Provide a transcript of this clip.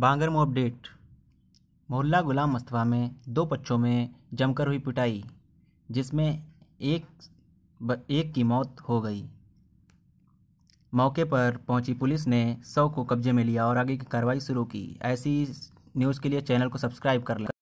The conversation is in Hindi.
बांगर में अपडेट मोहल्ला गुलाम मस्तफा में दो बच्चों में जमकर हुई पिटाई जिसमें एक एक की मौत हो गई मौके पर पहुंची पुलिस ने शव को कब्जे में लिया और आगे की कार्रवाई शुरू की ऐसी न्यूज़ के लिए चैनल को सब्सक्राइब कर लें